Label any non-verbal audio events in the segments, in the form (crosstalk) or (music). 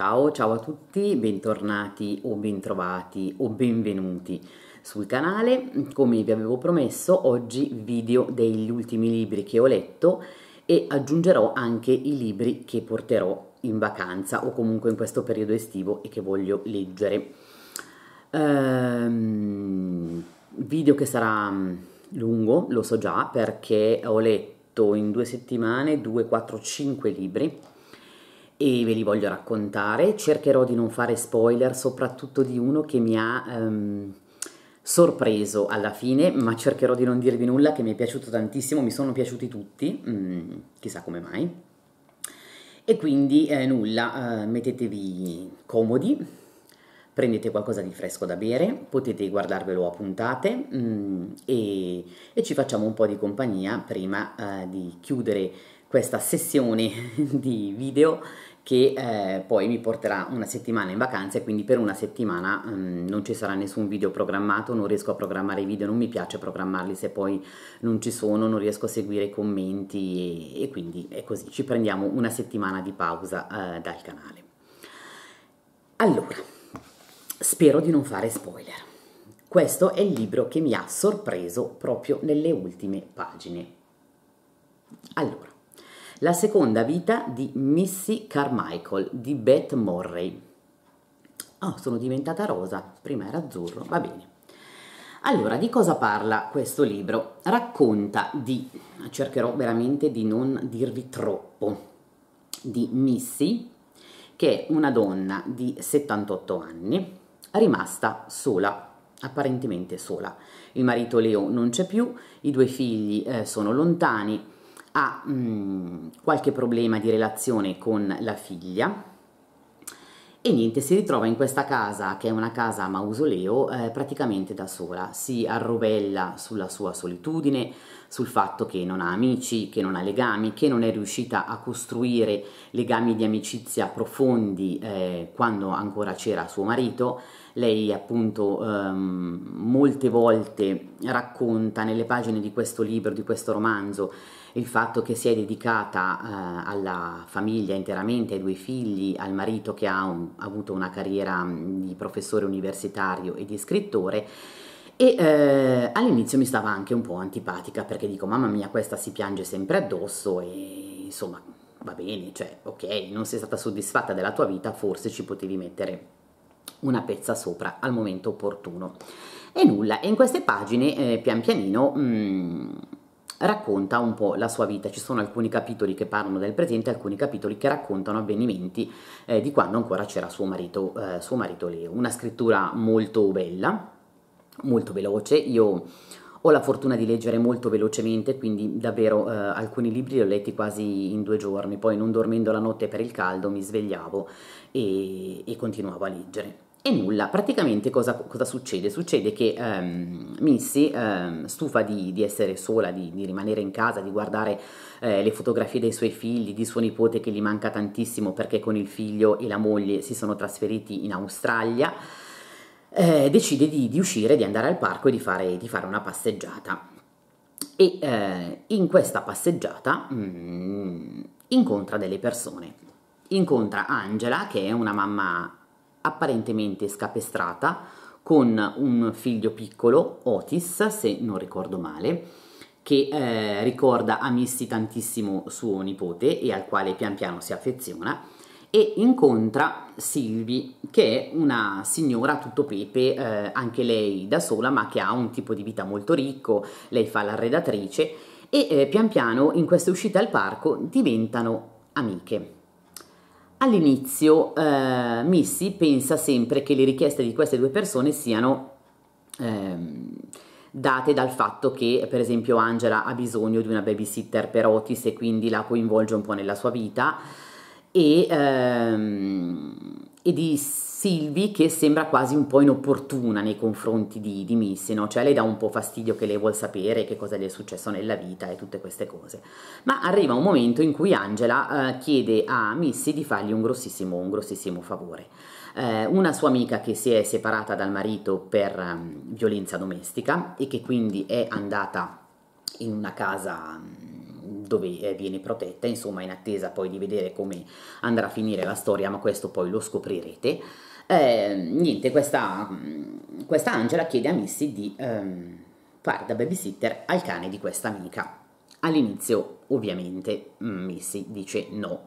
Ciao, ciao a tutti, bentornati o bentrovati o benvenuti sul canale. Come vi avevo promesso, oggi video degli ultimi libri che ho letto e aggiungerò anche i libri che porterò in vacanza o comunque in questo periodo estivo e che voglio leggere. Ehm, video che sarà mm, lungo, lo so già, perché ho letto in due settimane 2, 4, 5 libri e ve li voglio raccontare. Cercherò di non fare spoiler, soprattutto di uno che mi ha ehm, sorpreso alla fine, ma cercherò di non dirvi nulla che mi è piaciuto tantissimo, mi sono piaciuti tutti, mm, chissà come mai. E quindi eh, nulla, eh, mettetevi comodi, prendete qualcosa di fresco da bere, potete guardarvelo a puntate mm, e, e, ci facciamo un po' di compagnia prima eh, di chiudere questa sessione (laughs) di video che eh, poi mi porterà una settimana in vacanza e quindi per una settimana mh, mm, non ci sarà nessun video programmato, non riesco a programmare i video, non mi piace programmarli se poi non ci sono, non riesco a seguire i commenti e, e quindi è così, ci prendiamo una settimana di pausa eh, dal canale. Allora, spero di non fare spoiler. Questo è il libro che mi ha sorpreso proprio nelle ultime pagine. Allora, la seconda vita di Missy Carmichael di Beth Morray. Oh, sono diventata rosa, prima era azzurro, va bene. Allora, di cosa parla questo libro? Racconta di, cercherò veramente di non dirvi troppo, di Missy, che è una donna di 78 anni, rimasta sola, apparentemente sola. Il marito Leo non c'è più, i due figli eh, sono lontani, ha mh, qualche problema di relazione con la figlia e niente, si ritrova in questa casa che è una casa a mausoleo eh, praticamente da sola, si arrovella sulla sua solitudine, sul fatto che non ha amici, che non ha legami, che non è riuscita a costruire legami di amicizia profondi eh, quando ancora c'era suo marito. Lei appunto ehm, molte volte racconta nelle pagine di questo libro, di questo romanzo, il fatto che si è dedicata eh, alla famiglia interamente, ai due figli, al marito che ha, un, avuto una carriera mm, di professore universitario e di scrittore e eh, all'inizio mi stava anche un po' antipatica perché dico mamma mia questa si piange sempre addosso e insomma va bene, cioè ok, non sei stata soddisfatta della tua vita, forse ci potevi mettere una pezza sopra al momento opportuno. E nulla, e in queste pagine eh, pian pianino... Mh, mm, racconta un po' la sua vita. Ci sono alcuni capitoli che parlano del presente, alcuni capitoli che raccontano avvenimenti eh, di quando ancora c'era suo marito, eh, suo marito Leo. Una scrittura molto bella, molto veloce. Io ho la fortuna di leggere molto velocemente, quindi davvero eh, alcuni libri li ho letti quasi in due giorni, poi non dormendo la notte per il caldo mi svegliavo e, e continuavo a leggere. E nulla, praticamente cosa, cosa succede? Succede che um, Missy, um, stufa di, di, essere sola, di, di, rimanere in casa, di guardare eh, le fotografie dei suoi figli, di suo nipote che gli manca tantissimo perché con il figlio e la moglie si sono trasferiti in Australia, eh, decide di, di, uscire, di andare al parco e di fare, fare una passeggiata. E eh, in questa passeggiata mm, incontra delle persone. Incontra Angela, che è una mamma apparentemente scapestrata con un figlio piccolo, Otis, se non ricordo male, che eh, ricorda a Misty tantissimo suo nipote e al quale pian piano si affeziona e incontra Sylvie, che è una signora tutto pepe, eh, anche lei da sola, ma che ha un tipo di vita molto ricco, lei fa l'arredatrice e eh, pian piano in queste uscite al parco diventano amiche. All'inizio eh, Missy pensa sempre che le richieste di queste due persone siano ehm, date dal fatto che per esempio Angela ha bisogno di una babysitter per Otis e quindi la coinvolge un po' nella sua vita e ehm, e di Silvi che sembra quasi un po' inopportuna nei confronti di, di Missy, no? cioè le dà un po' fastidio che lei vuol sapere che cosa gli è successo nella vita e tutte queste cose. Ma arriva un momento in cui Angela eh, chiede a Missy di fargli un grossissimo, un grossissimo favore. Eh, una sua amica che si è separata dal marito per um, violenza domestica e che quindi è andata in una casa... Um, dove eh, viene protetta, insomma in attesa poi di vedere come andrà a finire la storia, ma questo poi lo scoprirete. Eh, niente, questa, mm, questa, Angela chiede a Missy di ehm, fare da babysitter al cane di questa amica. All'inizio ovviamente mm, Missy dice no,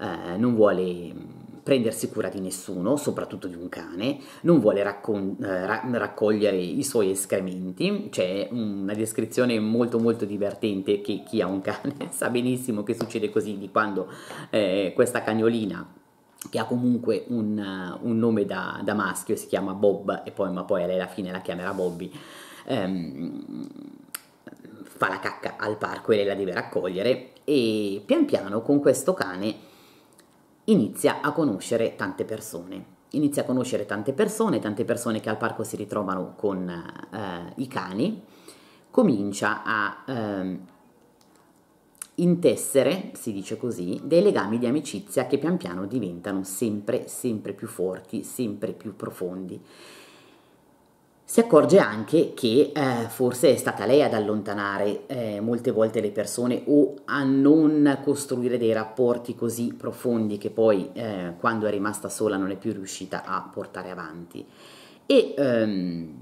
eh, non vuole mm, prendersi cura di nessuno, soprattutto di un cane, non vuole raccon- eh, ra- raccogliere i suoi escrementi, c'è cioè una descrizione molto molto divertente che chi ha un cane (laughs) sa benissimo che succede così di quando eh, questa cagnolina che ha comunque un, eh, un nome da, da, maschio, si chiama Bob, e poi, ma poi alla fine la chiamerà Bobby. Ehm, fa la cacca al parco e lei la deve raccogliere e pian piano con questo cane inizia a conoscere tante persone. Inizia a conoscere tante persone, tante persone che al parco si ritrovano con eh, i cani, comincia a eh, intessere, si dice così, dei legami di amicizia che pian piano diventano sempre, sempre più forti, sempre più profondi. Si accorge anche che eh, forse è stata lei ad allontanare eh, molte volte le persone o a non costruire dei rapporti così profondi che poi eh, quando è rimasta sola non è più riuscita a portare avanti. E ehm,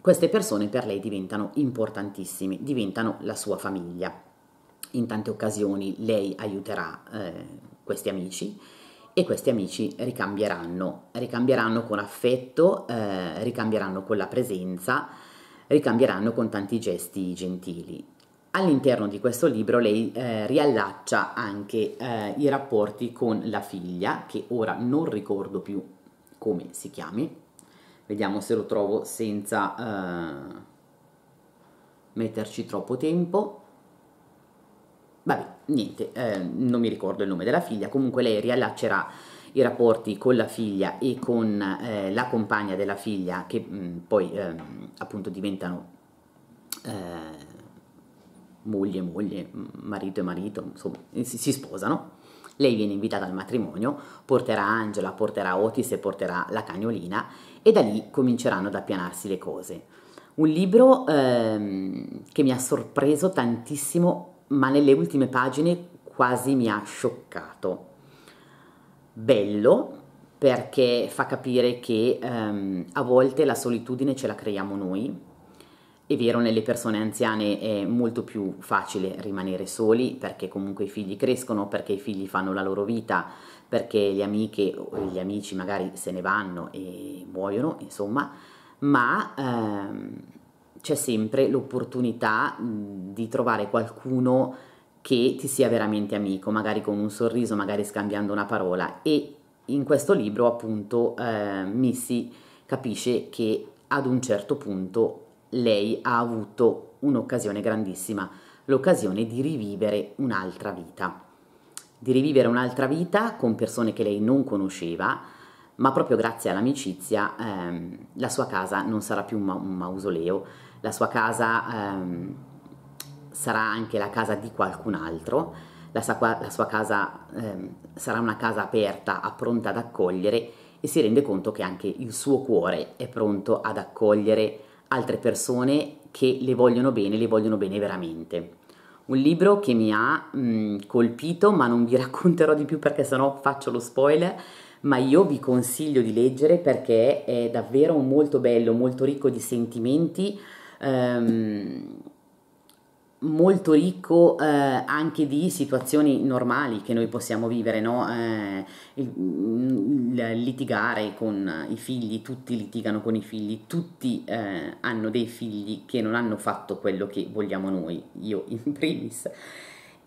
queste persone per lei diventano importantissime, diventano la sua famiglia. In tante occasioni lei aiuterà eh, questi amici e questi amici ricambieranno, ricambieranno con affetto, eh, ricambieranno con la presenza, ricambieranno con tanti gesti gentili. All'interno di questo libro lei eh, riallaccia anche eh, i rapporti con la figlia, che ora non ricordo più come si chiami, vediamo se lo trovo senza eh, metterci troppo tempo vabbè, niente, eh, non mi ricordo il nome della figlia, comunque lei riallaccerà i rapporti con la figlia e con eh, la compagna della figlia che mh, mm, poi eh, appunto diventano eh, moglie e moglie, marito e marito, insomma, si, si sposano. Lei viene invitata al matrimonio, porterà Angela, porterà Otis e porterà la cagnolina e da lì cominceranno ad appianarsi le cose. Un libro ehm, che mi ha sorpreso tantissimo ma nelle ultime pagine quasi mi ha scioccato. Bello perché fa capire che um, a volte la solitudine ce la creiamo noi. È vero, nelle persone anziane è molto più facile rimanere soli perché comunque i figli crescono, perché i figli fanno la loro vita, perché le amiche o gli amici magari se ne vanno e muoiono, insomma, ma... Um, c'è sempre l'opportunità di trovare qualcuno che ti sia veramente amico, magari con un sorriso, magari scambiando una parola e in questo libro appunto eh, Missy capisce che ad un certo punto lei ha avuto un'occasione grandissima, l'occasione di rivivere un'altra vita, di rivivere un'altra vita con persone che lei non conosceva, ma proprio grazie all'amicizia ehm, la sua casa non sarà più un, ma un mausoleo, la sua casa ehm, sarà anche la casa di qualcun altro, la sua, la sua casa ehm, sarà una casa aperta, pronta ad accogliere e si rende conto che anche il suo cuore è pronto ad accogliere altre persone che le vogliono bene, le vogliono bene veramente. Un libro che mi ha mh, mm, colpito, ma non vi (laughs) racconterò di più perché sennò faccio lo spoiler, ma io vi consiglio di leggere perché è davvero molto bello, molto ricco di sentimenti, ehm, molto ricco eh, anche di situazioni normali che noi possiamo vivere, no? eh, il, il litigare con i figli, tutti litigano con i figli, tutti eh, hanno dei figli che non hanno fatto quello che vogliamo noi, io in primis.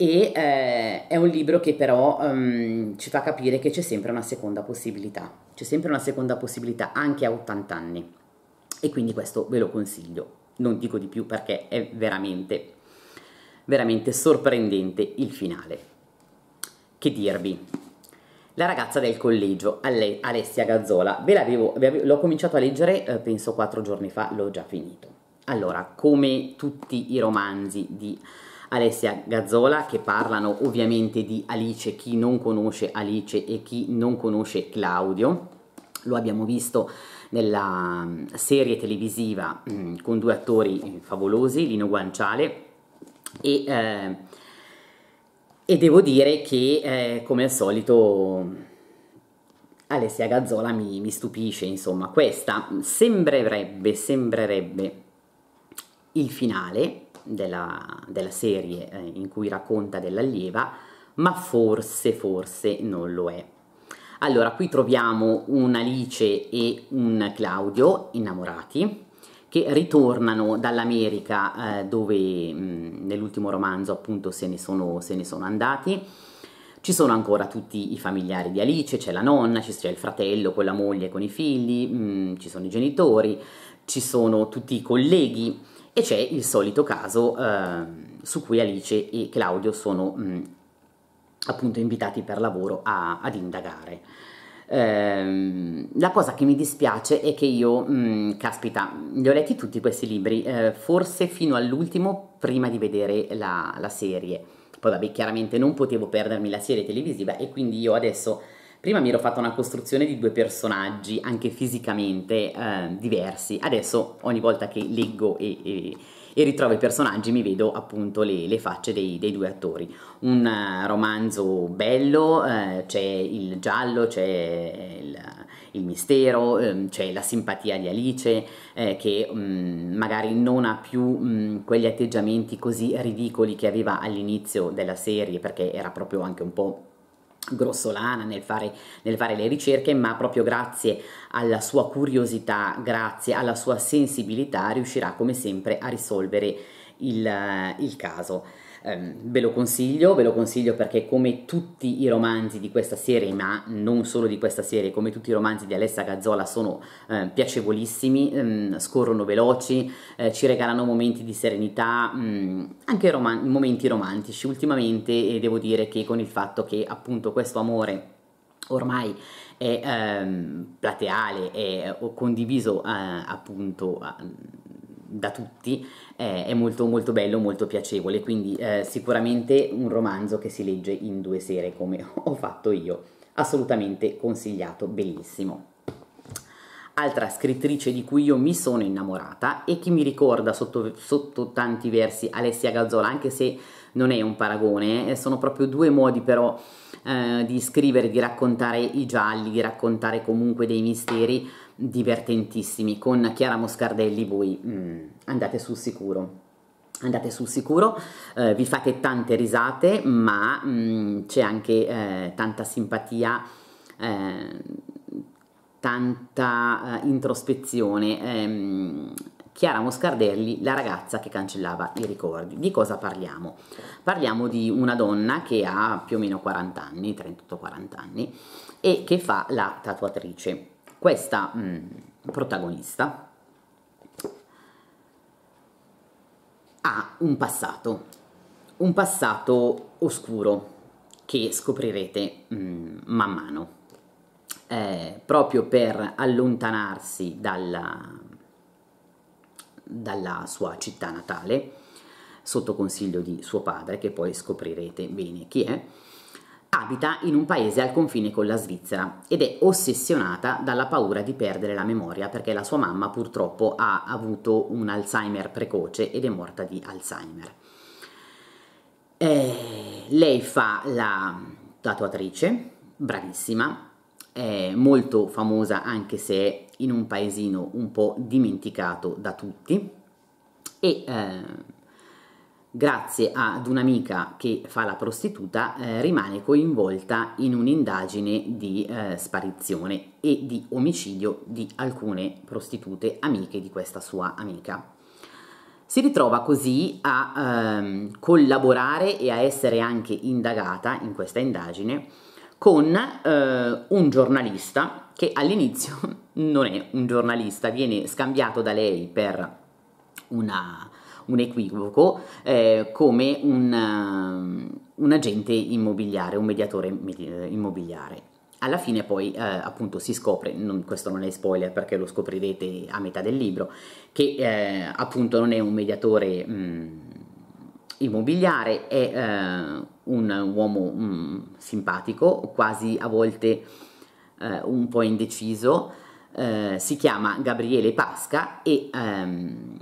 E eh, è un libro che però ehm, ci fa capire che c'è sempre una seconda possibilità, c'è sempre una seconda possibilità anche a 80 anni. E quindi questo ve lo consiglio non dico di più perché è veramente, veramente sorprendente il finale. Che dirvi? La ragazza del collegio, Alessia Gazzola, ve l'ho cominciato a leggere, eh, penso quattro giorni fa, l'ho già finito. Allora, come tutti i romanzi di Alessia Gazzola che parlano ovviamente di Alice, chi non conosce Alice e chi non conosce Claudio, lo abbiamo visto nella mm, serie televisiva mm, con due attori eh, favolosi, Lino Guanciale e, eh, e devo dire che eh, come al solito Alessia Gazzola mi, mi stupisce, insomma questa sembrerebbe, sembrerebbe il finale della, della serie eh, in cui racconta dell'allieva, ma forse, forse non lo è. Allora, qui troviamo un'Alice e un Claudio innamorati che ritornano dall'America eh, dove mm, nell'ultimo romanzo appunto se ne, sono, se ne sono andati. Ci sono ancora tutti i familiari di Alice, c'è la nonna, c'è il fratello con la moglie e con i figli, mh, mm, ci sono i genitori, ci sono tutti i colleghi e c'è il solito caso eh, su cui Alice e Claudio sono mh, mm, appunto invitati per lavoro a, ad indagare. Eh, la cosa che mi dispiace è che io, mh, mm, caspita, li ho letti tutti questi libri, eh, forse fino all'ultimo prima di vedere la, la, serie. Poi vabbè, chiaramente non potevo perdermi la serie televisiva e quindi io adesso, prima mi ero fatta una costruzione di due personaggi, anche fisicamente eh, diversi, adesso ogni volta che leggo e, e e ritrovo i personaggi, mi vedo appunto le, le facce dei, dei, due attori. Un eh, romanzo bello, uh, c'è il giallo, c'è il, il mistero, um, c'è la simpatia di Alice eh, che um, magari non ha più um, quegli atteggiamenti così ridicoli che aveva all'inizio della serie perché era proprio anche un po' grossolana nel fare, nel fare, le ricerche, ma proprio grazie alla sua curiosità, grazie alla sua sensibilità, riuscirà come sempre a risolvere il, il caso. Um, ve lo consiglio, ve lo consiglio perché come tutti i romanzi di questa serie, ma non solo di questa serie, come tutti i romanzi di Alessa Gazzola sono uh, piacevolissimi, um, scorrono veloci, uh, ci regalano momenti di serenità, um, anche rom- momenti romantici. Ultimamente devo dire che con il fatto che appunto questo amore ormai è plateale, è condiviso eh, appunto da tutti, eh, è molto, molto bello, molto piacevole, quindi eh, sicuramente un romanzo che si legge in due sere come (laughs) ho fatto io, assolutamente consigliato, bellissimo. Altra scrittrice di cui io mi sono innamorata e che mi ricorda sotto, sotto tanti versi Alessia Gazzola, anche se non è un paragone, eh, sono proprio due modi però eh, di scrivere, di raccontare i gialli, di raccontare comunque dei misteri, divertentissimi con Chiara Moscardelli voi mm, andate sul sicuro andate sul sicuro eh, vi fate tante risate ma mm, c'è anche eh, tanta simpatia eh, tanta eh, introspezione ehm, Chiara Moscardelli, la ragazza che cancellava i ricordi. Di cosa parliamo? Parliamo di una donna che ha più o meno 40 anni, 38-40 anni, e che fa la tatuatrice. Questa mh, mm, protagonista ha un passato, un passato oscuro che scoprirete mh, mm, man mano. Eh, proprio per allontanarsi dalla, dalla sua città natale, sotto consiglio di suo padre, che poi scoprirete bene chi è, Abita in un paese al confine con la Svizzera ed è ossessionata dalla paura di perdere la memoria perché la sua mamma purtroppo ha avuto un Alzheimer precoce ed è morta di Alzheimer. Eh, lei fa la tatuatrice, bravissima, è molto famosa anche se è in un paesino un po' dimenticato da tutti e eh, grazie ad un'amica che fa la prostituta, eh, rimane coinvolta in un'indagine di eh, sparizione e di omicidio di alcune prostitute amiche di questa sua amica. Si ritrova così a ehm, collaborare e a essere anche indagata in questa indagine con eh, un giornalista che all'inizio (laughs) non è un giornalista, viene scambiato da lei per una un equivoco eh, come un, eh, un, agente immobiliare, un mediatore eh, immobiliare. Alla fine poi eh, appunto si scopre, non, questo non è spoiler perché lo scoprirete a metà del libro, che eh, appunto non è un mediatore mh, mm, immobiliare, è eh, un uomo mh, mm, simpatico, quasi a volte un po' indeciso, si chiama Gabriele Pasca e... Ehm,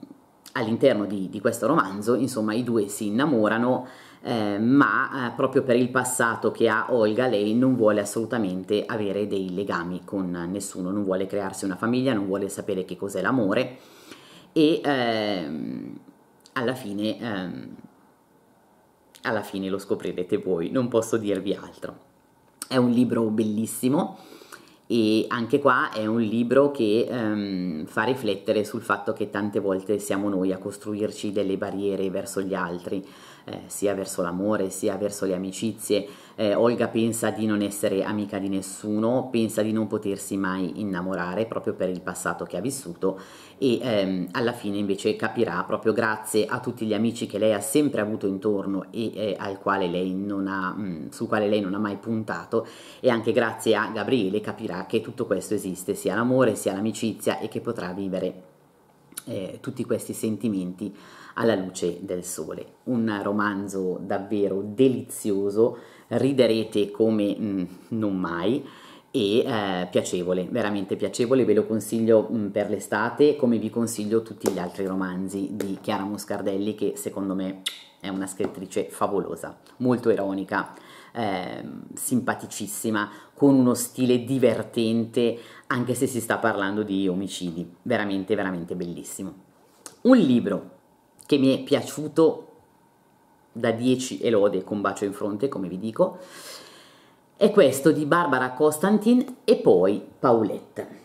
all'interno di, di, questo romanzo, insomma, i due si innamorano, eh, ma eh, proprio per il passato che ha Olga, lei non vuole assolutamente avere dei legami con nessuno, non vuole crearsi una famiglia, non vuole sapere che cos'è l'amore e ehm, alla fine... Ehm, alla fine lo scoprirete voi, non posso dirvi altro. È un libro bellissimo, e anche qua è un libro che um, fa riflettere sul fatto che tante volte siamo noi a costruirci delle barriere verso gli altri, eh, sia verso l'amore, sia verso le amicizie. Eh, Olga pensa di non essere amica di nessuno, pensa di non potersi mai innamorare proprio per il passato che ha vissuto e ehm, alla fine invece capirà proprio grazie a tutti gli amici che lei ha sempre avuto intorno e eh, quale ha, mh, mm, sul quale lei non ha mai puntato e anche grazie a Gabriele capirà che tutto questo esiste, sia l'amore sia l'amicizia e che potrà vivere eh, tutti questi sentimenti alla luce del sole. Un romanzo davvero delizioso, riderete come mh, mm, non mai e eh, piacevole, veramente piacevole, ve lo consiglio mh, mm, per l'estate come vi consiglio tutti gli altri romanzi di Chiara Moscardelli che secondo me è una scrittrice favolosa, molto ironica, eh, simpaticissima, con uno stile divertente anche se si sta parlando di omicidi, veramente veramente bellissimo. Un libro che mi è piaciuto da 10 e lode con bacio in fronte, come vi dico, è questo di Barbara Constantin e poi Paulette.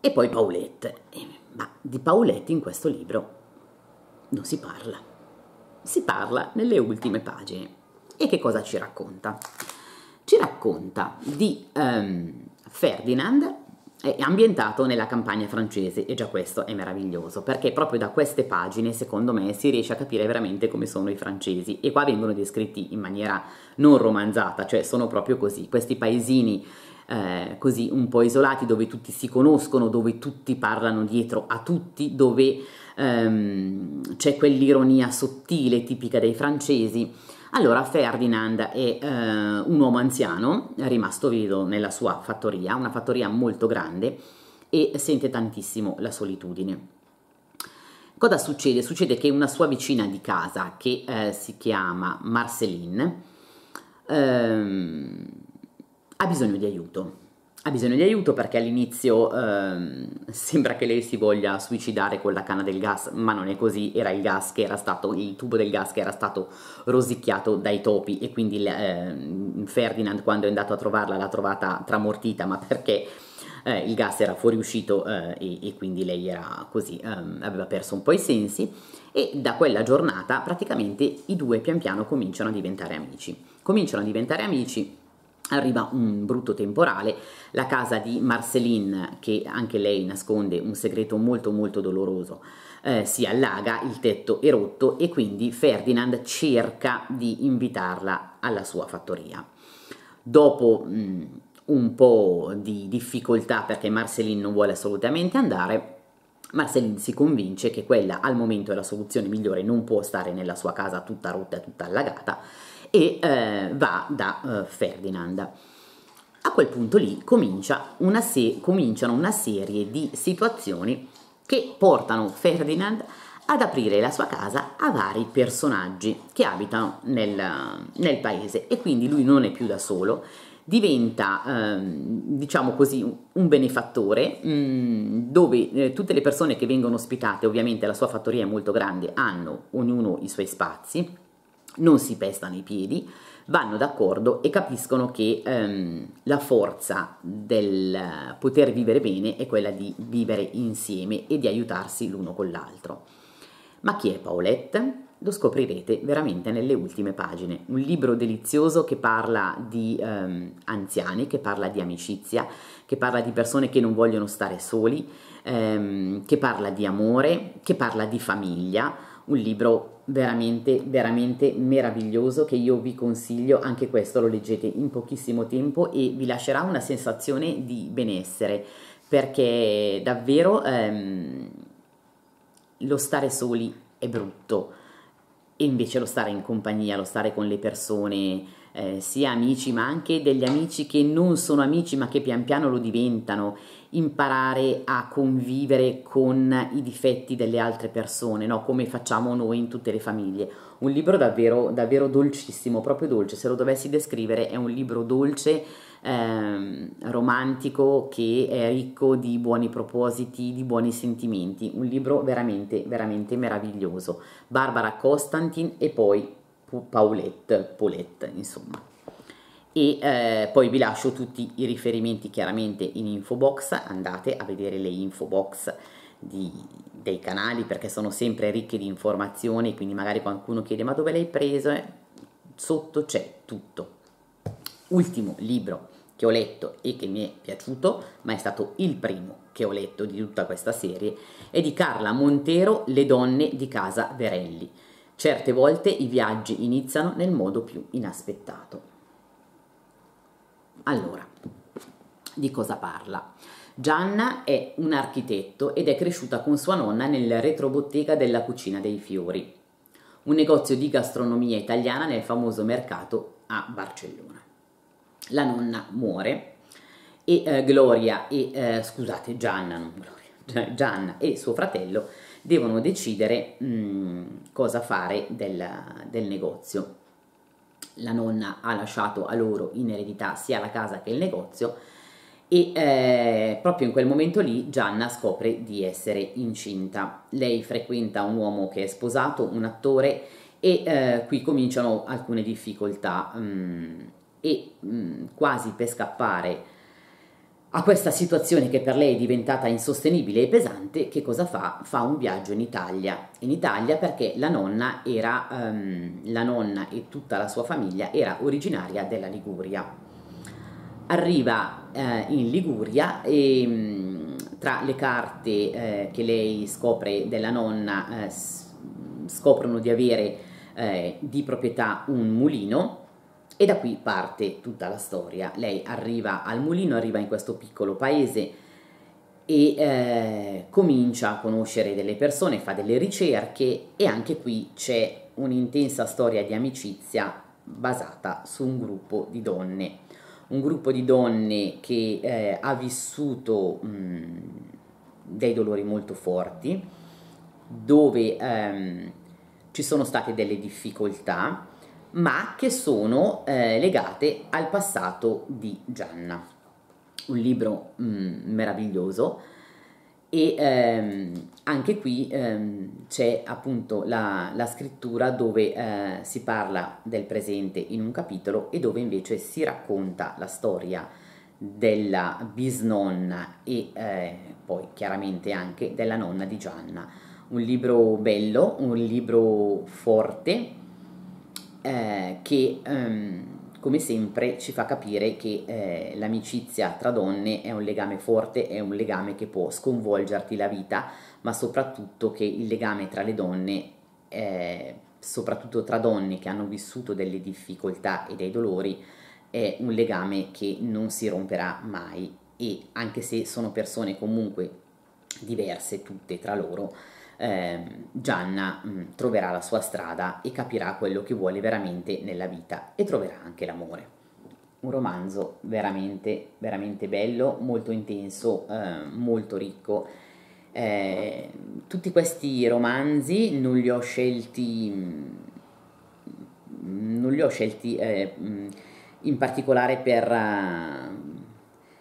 E poi Paulette. Eh, ma di Paulette in questo libro non si parla. Si parla nelle ultime pagine. E che cosa ci racconta? Ci racconta di um, Ferdinand è ambientato nella campagna francese e già questo è meraviglioso perché proprio da queste pagine secondo me si riesce a capire veramente come sono i francesi e qua vengono descritti in maniera non romanzata, cioè sono proprio così, questi paesini eh, così un po' isolati dove tutti si conoscono, dove tutti parlano dietro a tutti, dove ehm, c'è quell'ironia sottile tipica dei francesi allora Ferdinand è eh, un uomo anziano, rimasto vedo nella sua fattoria, una fattoria molto grande e sente tantissimo la solitudine. Cosa succede? Succede che una sua vicina di casa, che eh, si chiama Marceline, ehm, ha bisogno di aiuto ha bisogno di aiuto perché all'inizio ehm, sembra che lei si voglia suicidare con la canna del gas, ma non è così, era il gas che era stato, il tubo del gas che era stato rosicchiato dai topi e quindi ehm, Ferdinand quando è andato a trovarla l'ha trovata tramortita, ma perché eh, il gas era fuoriuscito eh, e, e, quindi lei era così, ehm, aveva perso un po' i sensi e da quella giornata praticamente i due pian piano cominciano a diventare amici. Cominciano a diventare amici arriva un brutto temporale, la casa di Marceline, che anche lei nasconde un segreto molto molto doloroso, eh, si allaga, il tetto è rotto e quindi Ferdinand cerca di invitarla alla sua fattoria. Dopo mh, mm, un po' di difficoltà perché Marceline non vuole assolutamente andare, Marceline si convince che quella al momento è la soluzione migliore, non può stare nella sua casa tutta rotta e tutta allagata e eh, va da eh, Ferdinand. A quel punto lì comincia una cominciano una serie di situazioni che portano Ferdinand ad aprire la sua casa a vari personaggi che abitano nel, nel paese e quindi lui non è più da solo, diventa ehm, diciamo così un benefattore mh, mm, dove eh, tutte le persone che vengono ospitate ovviamente la sua fattoria è molto grande hanno ognuno i suoi spazi non si pestano i piedi, vanno d'accordo e capiscono che ehm, la forza del poter vivere bene è quella di vivere insieme e di aiutarsi l'uno con l'altro. Ma chi è Paulette? Lo scoprirete veramente nelle ultime pagine. Un libro delizioso che parla di ehm, anziani, che parla di amicizia, che parla di persone che non vogliono stare soli, ehm, che parla di amore, che parla di famiglia. Un libro veramente veramente meraviglioso che io vi consiglio anche questo lo leggete in pochissimo tempo e vi lascerà una sensazione di benessere perché davvero ehm, lo stare soli è brutto e invece lo stare in compagnia lo stare con le persone eh, sia amici ma anche degli amici che non sono amici ma che pian piano lo diventano, imparare a convivere con i difetti delle altre persone, no? come facciamo noi in tutte le famiglie. Un libro davvero, davvero dolcissimo, proprio dolce, se lo dovessi descrivere è un libro dolce, ehm, romantico, che è ricco di buoni propositi, di buoni sentimenti, un libro veramente, veramente meraviglioso. Barbara Costantin e poi Paulette, Paulette insomma. E eh, poi vi lascio tutti i riferimenti chiaramente in info box, andate a vedere le info box di, dei canali perché sono sempre ricche di informazioni, quindi magari qualcuno chiede ma dove l'hai preso? Eh, sotto c'è tutto. Ultimo libro che ho letto e che mi è piaciuto, ma è stato il primo che ho letto di tutta questa serie, è di Carla Montero, Le donne di casa Verelli. Certe volte i viaggi iniziano nel modo più inaspettato. Allora, di cosa parla? Gianna è un architetto ed è cresciuta con sua nonna nella retrobottega della Cucina dei Fiori, un negozio di gastronomia italiana nel famoso mercato a Barcellona. La nonna muore e eh, Gloria e eh, scusate Gianna, non Gloria, (laughs) Gianna e suo fratello devono decidere mh, mm, cosa fare del, del negozio. La nonna ha lasciato a loro in eredità sia la casa che il negozio e eh, proprio in quel momento lì Gianna scopre di essere incinta. Lei frequenta un uomo che è sposato, un attore, e eh, qui cominciano alcune difficoltà mh, mm, e mh, mm, quasi per scappare a questa situazione che per lei è diventata insostenibile e pesante, che cosa fa? Fa un viaggio in Italia. In Italia perché la nonna, era, um, la nonna e tutta la sua famiglia era originaria della Liguria. Arriva eh, in Liguria e mm, tra le carte eh, che lei scopre della nonna eh, scoprono di avere eh, di proprietà un mulino e da qui parte tutta la storia. Lei arriva al mulino, arriva in questo piccolo paese e eh, comincia a conoscere delle persone, fa delle ricerche e anche qui c'è un'intensa storia di amicizia basata su un gruppo di donne. Un gruppo di donne che eh, ha vissuto mh, dei dolori molto forti, dove ehm, ci sono state delle difficoltà, ma che sono eh, legate al passato di Gianna. Un libro mh, mm, meraviglioso e ehm, anche qui ehm, c'è appunto la, la, scrittura dove eh, si parla del presente in un capitolo e dove invece si racconta la storia della bisnonna e eh, poi chiaramente anche della nonna di Gianna. Un libro bello, un libro forte, eh, che ehm, come sempre ci fa capire che eh, l'amicizia tra donne è un legame forte, è un legame che può sconvolgerti la vita, ma soprattutto che il legame tra le donne, eh, soprattutto tra donne che hanno vissuto delle difficoltà e dei dolori, è un legame che non si romperà mai e anche se sono persone comunque diverse tutte tra loro, eh, Gianna mh, mm, troverà la sua strada e capirà quello che vuole veramente nella vita e troverà anche l'amore. Un romanzo veramente, veramente bello, molto intenso, eh, molto ricco. Eh, tutti questi romanzi non li ho scelti, mm, non li ho scelti eh, mm, in particolare per... Uh,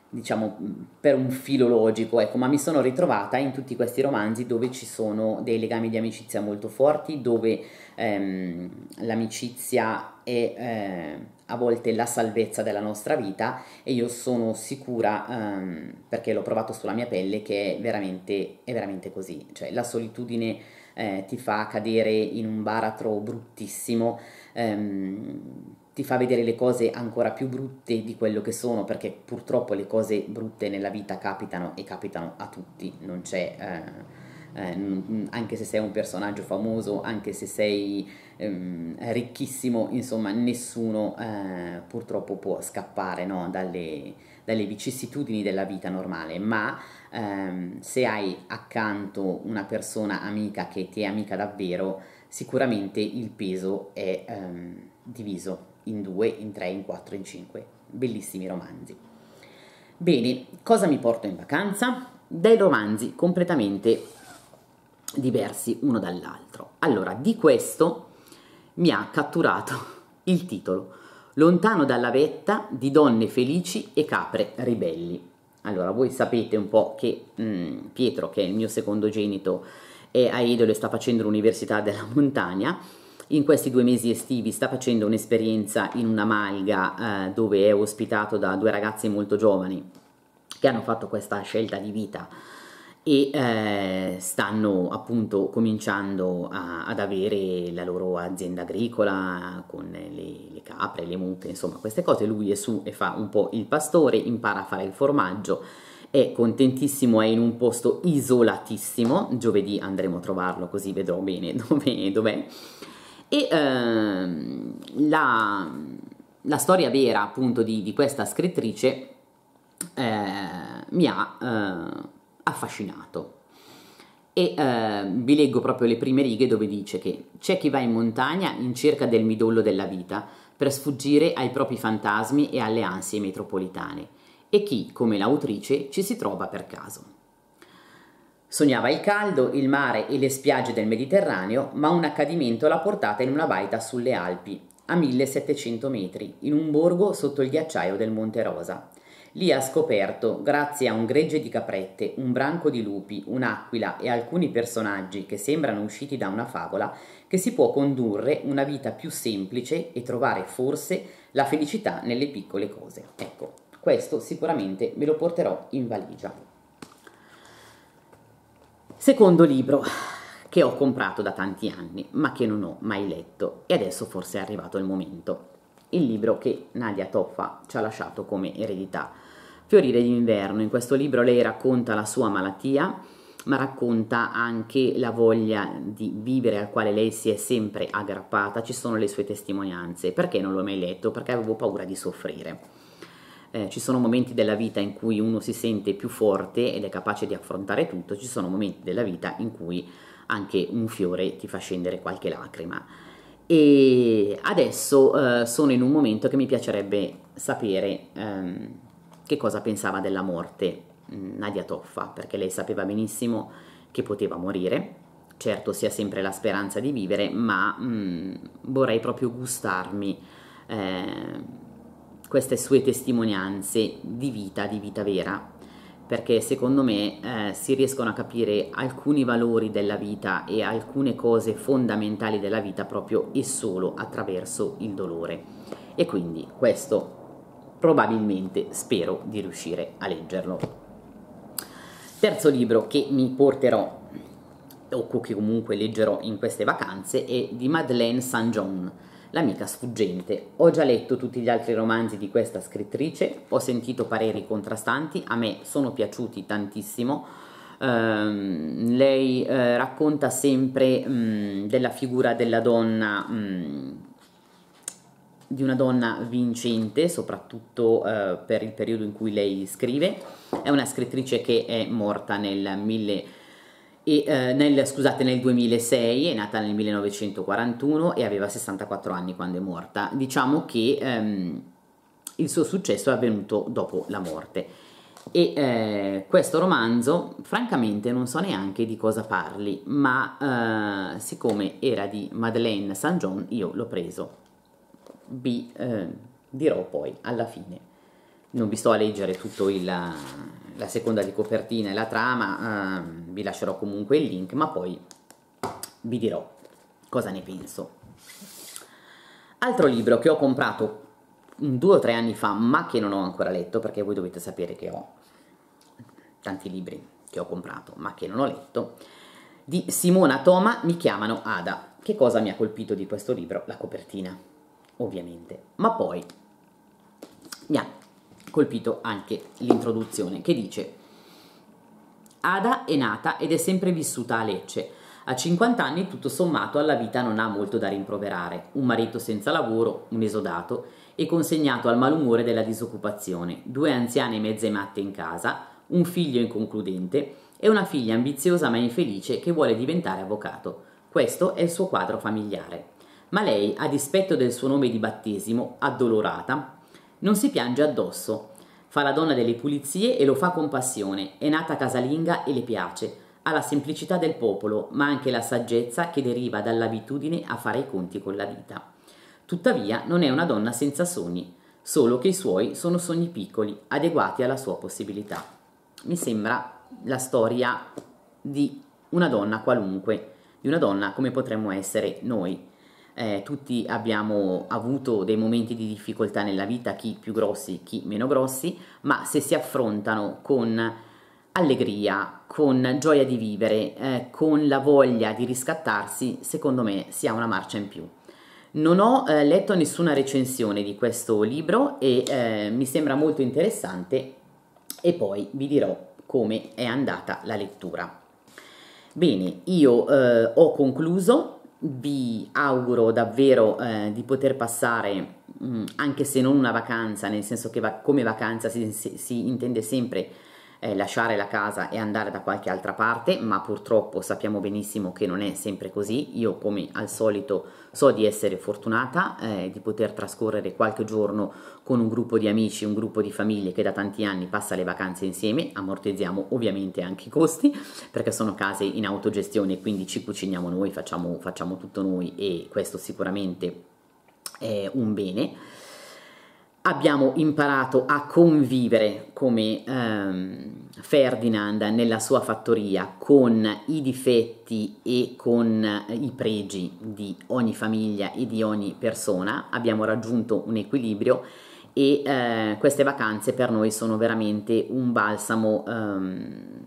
diciamo, per un filologico, ecco, ma mi sono ritrovata in tutti questi romanzi dove ci sono dei legami di amicizia molto forti, dove ehm, l'amicizia è eh, a volte la salvezza della nostra vita e io sono sicura, ehm, perché l'ho provato sulla mia pelle, che è veramente, è veramente così, cioè la solitudine eh, ti fa cadere in un baratro bruttissimo, ehm, ti fa vedere le cose ancora più brutte di quello che sono, perché purtroppo le cose brutte nella vita capitano e capitano a tutti, non c'è... Eh, eh, anche se sei un personaggio famoso, anche se sei ehm, ricchissimo, insomma, nessuno eh, purtroppo può scappare no? dalle, dalle, vicissitudini della vita normale, ma ehm, se hai accanto una persona amica che ti è amica davvero, sicuramente il peso è ehm, diviso in due, in tre, in quattro, in cinque. Bellissimi romanzi. Bene, cosa mi porto in vacanza? Dei romanzi completamente diversi uno dall'altro. Allora, di questo mi ha catturato (laughs) il titolo Lontano dalla vetta di donne felici e capre ribelli. Allora, voi sapete un po' che mh, mm, Pietro, che è il mio secondogenito, e a Idole sta facendo l'Università della Montagna. In questi due mesi estivi sta facendo un'esperienza in una malga eh, dove è ospitato da due ragazzi molto giovani che hanno fatto questa scelta di vita e eh, stanno appunto cominciando a, ad avere la loro azienda agricola con le, le capre, le mucche, insomma queste cose. Lui è su e fa un po' il pastore, impara a fare il formaggio è contentissimo, è in un posto isolatissimo, giovedì andremo a trovarlo così vedrò bene (laughs) dove, dov'è. E ehm, la, la, storia vera appunto di, di questa scrittrice eh, mi ha eh, affascinato. E eh, vi leggo proprio le prime righe dove dice che c'è chi va in montagna in cerca del midollo della vita per sfuggire ai propri fantasmi e alle ansie metropolitane e chi, come l'autrice, ci si trova per caso. Sognava il caldo, il mare e le spiagge del Mediterraneo, ma un accadimento l'ha portata in una baita sulle Alpi, a 1700 metri, in un borgo sotto il ghiacciaio del Monte Rosa. Lì ha scoperto, grazie a un gregge di caprette, un branco di lupi, un'aquila e alcuni personaggi che sembrano usciti da una favola, che si può condurre una vita più semplice e trovare forse la felicità nelle piccole cose. Ecco, questo sicuramente me lo porterò in valigia. Secondo libro che ho comprato da tanti anni ma che non ho mai letto e adesso forse è arrivato il momento. Il libro che Nadia Toffa ci ha lasciato come eredità. Fiorire d'inverno. In questo libro lei racconta la sua malattia ma racconta anche la voglia di vivere al quale lei si è sempre aggrappata, ci sono le sue testimonianze, perché non l'ho mai letto? Perché avevo paura di soffrire eh, ci sono momenti della vita in cui uno si sente più forte ed è capace di affrontare tutto, ci sono momenti della vita in cui anche un fiore ti fa scendere qualche lacrima. E adesso eh, sono in un momento che mi piacerebbe sapere ehm, che cosa pensava della morte mm, Nadia Toffa, perché lei sapeva benissimo che poteva morire. Certo si ha sempre la speranza di vivere, ma mh, mm, vorrei proprio gustarmi eh, queste sue testimonianze di vita, di vita vera, perché secondo me eh, si riescono a capire alcuni valori della vita e alcune cose fondamentali della vita proprio e solo attraverso il dolore. E quindi questo probabilmente spero di riuscire a leggerlo. Terzo libro che mi porterò o che comunque leggerò in queste vacanze è di Madeleine St. John L'amica sfuggente. Ho già letto tutti gli altri romanzi di questa scrittrice, ho sentito pareri contrastanti, a me sono piaciuti tantissimo. Um, lei uh, racconta sempre um, della figura della donna, um, di una donna vincente, soprattutto uh, per il periodo in cui lei scrive. È una scrittrice che è morta nel 1900 e, eh, nel, scusate, nel 2006, è nata nel 1941 e aveva 64 anni quando è morta. Diciamo che ehm, il suo successo è avvenuto dopo la morte. E eh, questo romanzo, francamente, non so neanche di cosa parli, ma eh, siccome era di Madeleine St. John, io l'ho preso. Vi eh, dirò poi alla fine. Non vi sto a leggere tutta la, la seconda di copertina e la trama. Ehm, vi lascerò comunque il link, ma poi vi dirò cosa ne penso. Altro libro che ho comprato due o tre anni fa, ma che non ho ancora letto, perché voi dovete sapere che ho tanti libri che ho comprato, ma che non ho letto, di Simona Toma, Mi chiamano Ada. Che cosa mi ha colpito di questo libro? La copertina, ovviamente, ma poi mi ha colpito anche l'introduzione che dice Ada è nata ed è sempre vissuta a Lecce. A 50 anni tutto sommato alla vita non ha molto da rimproverare, un marito senza lavoro, un esodato e consegnato al malumore della disoccupazione, due anziane mezze matte in casa, un figlio inconcludente e una figlia ambiziosa ma infelice che vuole diventare avvocato. Questo è il suo quadro familiare. Ma lei, a dispetto del suo nome di battesimo, addolorata, non si piange addosso, Fa la donna delle pulizie e lo fa con passione. È nata casalinga e le piace. Ha la semplicità del popolo, ma anche la saggezza che deriva dall'abitudine a fare i conti con la vita. Tuttavia non è una donna senza sogni, solo che i suoi sono sogni piccoli, adeguati alla sua possibilità. Mi sembra la storia di una donna qualunque, di una donna come potremmo essere noi, eh, tutti abbiamo avuto dei momenti di difficoltà nella vita, chi più grossi, chi meno grossi, ma se si affrontano con allegria, con gioia di vivere, eh, con la voglia di riscattarsi, secondo me si ha una marcia in più. Non ho eh, letto nessuna recensione di questo libro e eh, mi sembra molto interessante e poi vi dirò come è andata la lettura. Bene, io eh, ho concluso vi auguro davvero eh, di poter passare mh, mm, anche se non una vacanza, nel senso che va come vacanza si, si intende sempre eh, lasciare la casa e andare da qualche altra parte, ma purtroppo sappiamo benissimo che non è sempre così. Io come al solito so di essere fortunata, eh, di poter trascorrere qualche giorno con un gruppo di amici, un gruppo di famiglie che da tanti anni passa le vacanze insieme, ammortizziamo ovviamente anche i costi perché sono case in autogestione, quindi ci cuciniamo noi, facciamo, facciamo tutto noi e questo sicuramente è un bene abbiamo imparato a convivere come ehm, Ferdinand nella sua fattoria con i difetti e con i pregi di ogni famiglia e di ogni persona, abbiamo raggiunto un equilibrio e eh, queste vacanze per noi sono veramente un balsamo ehm,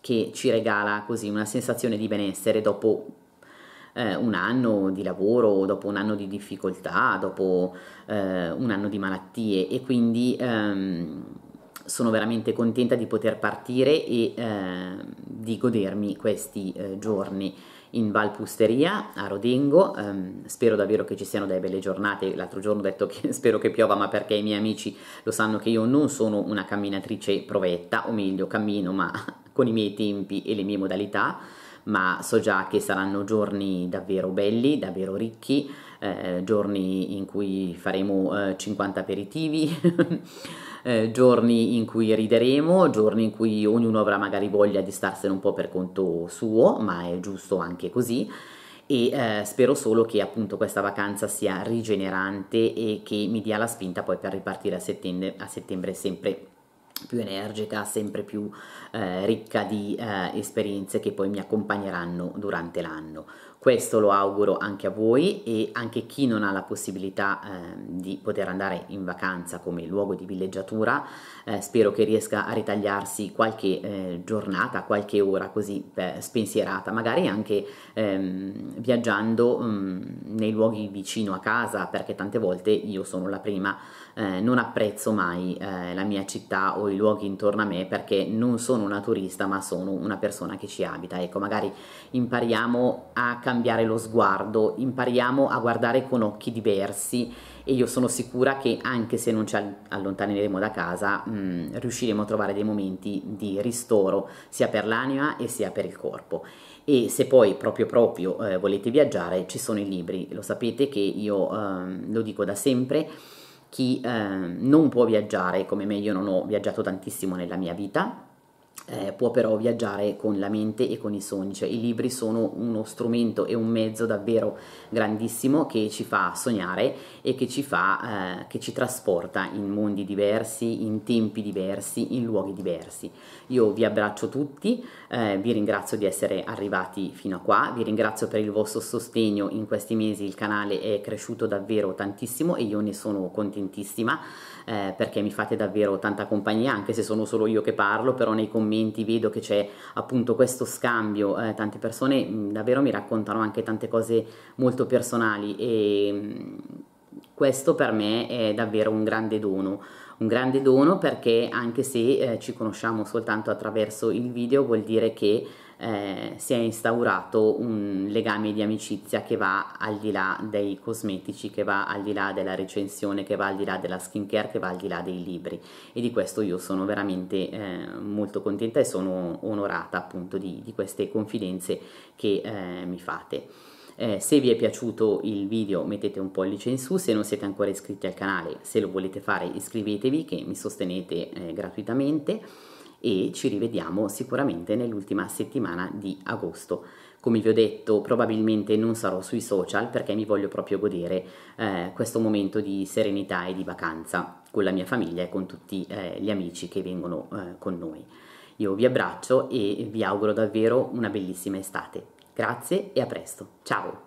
che ci regala così una sensazione di benessere dopo eh, un anno di lavoro, dopo un anno di difficoltà, dopo eh, un anno di malattie e quindi ehm, sono veramente contenta di poter partire e ehm, di godermi questi eh, giorni in Valpusteria a Rodengo. Um, spero davvero che ci siano delle belle giornate. L'altro giorno ho detto che (laughs) spero che piova, ma perché i miei amici lo sanno che io non sono una camminatrice provetta, o meglio, cammino ma (laughs) con i miei tempi e le mie modalità ma so già che saranno giorni davvero belli, davvero ricchi, eh, giorni in cui faremo eh, 50 aperitivi, (laughs) eh, giorni in cui rideremo, giorni in cui ognuno avrà magari voglia di starsene un po' per conto suo, ma è giusto anche così e eh, spero solo che appunto questa vacanza sia rigenerante e che mi dia la spinta poi per ripartire a settembre, a settembre sempre più energica, sempre più eh, ricca di eh, esperienze che poi mi accompagneranno durante l'anno. Questo lo auguro anche a voi e anche chi non ha la possibilità eh, di poter andare in vacanza come luogo di villeggiatura, eh, spero che riesca a ritagliarsi qualche eh, giornata, qualche ora così spensierata, magari anche ehm, viaggiando mh, mm, nei luoghi vicino a casa, perché tante volte io sono la prima, eh, non apprezzo mai eh, la mia città o i luoghi intorno a me perché non sono una turista ma sono una persona che ci abita. Ecco, magari impariamo a camminare cambiare lo sguardo, impariamo a guardare con occhi diversi e io sono sicura che anche se non ci allontaneremo da casa mh, mm, riusciremo a trovare dei momenti di ristoro sia per l'anima e sia per il corpo e se poi proprio proprio eh, volete viaggiare ci sono i libri lo sapete che io eh, lo dico da sempre chi eh, non può viaggiare come me io non ho viaggiato tantissimo nella mia vita eh, può però viaggiare con la mente e con i sogni, cioè i libri sono uno strumento e un mezzo davvero grandissimo che ci fa sognare e che ci fa, eh, che ci trasporta in mondi diversi, in tempi diversi, in luoghi diversi. Io vi abbraccio tutti, eh, vi ringrazio di essere arrivati fino a qua, vi ringrazio per il vostro sostegno in questi mesi, il canale è cresciuto davvero tantissimo e io ne sono contentissima eh, perché mi fate davvero tanta compagnia, anche se sono solo io che parlo, però nei commenti vedo che c'è appunto questo scambio, eh, tante persone mh, mm, davvero mi raccontano anche tante cose molto personali e mh, mm, questo per me è davvero un grande dono un grande dono perché anche se eh, ci conosciamo soltanto attraverso il video vuol dire che eh, si è instaurato un legame di amicizia che va al di là dei cosmetici, che va al di là della recensione, che va al di là della skincare, che va al di là dei libri e di questo io sono veramente eh, molto contenta e sono onorata appunto di, di queste confidenze che eh, mi fate. Eh, se vi è piaciuto il video mettete un pollice in su, se non siete ancora iscritti al canale, se lo volete fare iscrivetevi che mi sostenete eh, gratuitamente e ci rivediamo sicuramente nell'ultima settimana di agosto. Come vi ho detto, probabilmente non sarò sui social perché mi voglio proprio godere eh, questo momento di serenità e di vacanza con la mia famiglia e con tutti eh, gli amici che vengono eh, con noi. Io vi abbraccio e vi auguro davvero una bellissima estate. Grazie e a presto. Ciao!